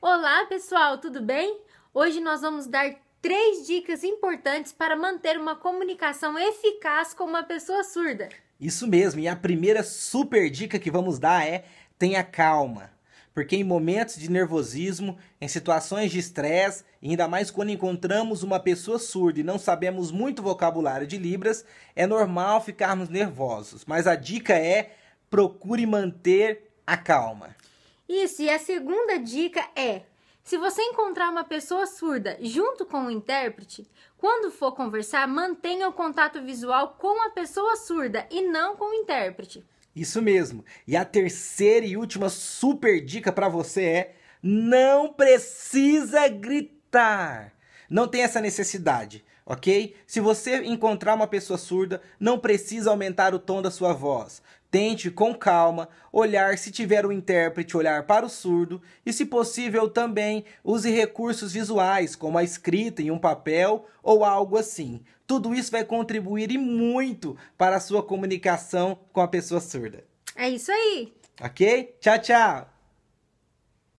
Olá, pessoal, tudo bem? Hoje nós vamos dar três dicas importantes para manter uma comunicação eficaz com uma pessoa surda. Isso mesmo, e a primeira super dica que vamos dar é: tenha calma. Porque em momentos de nervosismo, em situações de estresse, ainda mais quando encontramos uma pessoa surda e não sabemos muito vocabulário de Libras, é normal ficarmos nervosos. Mas a dica é: procure manter a calma. Isso, e a segunda dica é: se você encontrar uma pessoa surda junto com o intérprete, quando for conversar, mantenha o contato visual com a pessoa surda e não com o intérprete. Isso mesmo. E a terceira e última super dica para você é: não precisa gritar. Não tem essa necessidade, ok? Se você encontrar uma pessoa surda, não precisa aumentar o tom da sua voz. Tente, com calma, olhar se tiver um intérprete, olhar para o surdo e, se possível, também use recursos visuais, como a escrita em um papel ou algo assim. Tudo isso vai contribuir e muito para a sua comunicação com a pessoa surda. É isso aí! Ok? Tchau, tchau!